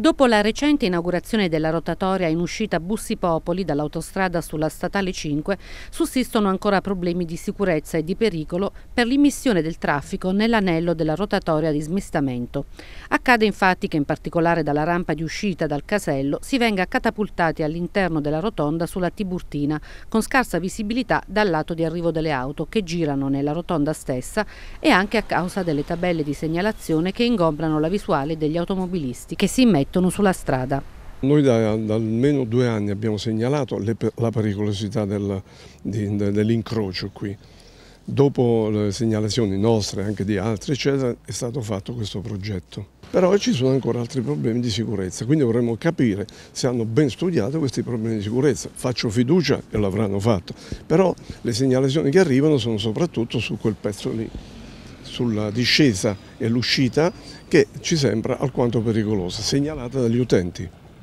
Dopo la recente inaugurazione della rotatoria in uscita Bussi Popoli dall'autostrada sulla statale 5, sussistono ancora problemi di sicurezza e di pericolo per l'immissione del traffico nell'anello della rotatoria di smistamento. Accade infatti che in particolare dalla rampa di uscita dal casello si venga catapultati all'interno della rotonda sulla Tiburtina, con scarsa visibilità dal lato di arrivo delle auto che girano nella rotonda stessa e anche a causa delle tabelle di segnalazione che ingombrano la visuale degli automobilisti che si mettono mettono sulla strada. Noi da, da, almeno due anni abbiamo segnalato le, la pericolosità del, dell'incrocio qui. Dopo le segnalazioni nostre, e anche di altri, eccetera, è stato fatto questo progetto. Però ci sono ancora altri problemi di sicurezza, quindi vorremmo capire se hanno ben studiato questi problemi di sicurezza. Faccio fiducia e l'avranno fatto, però le segnalazioni che arrivano sono soprattutto su quel pezzo lì sulla discesa e l'uscita che ci sembra alquanto pericolosa, segnalata dagli utenti.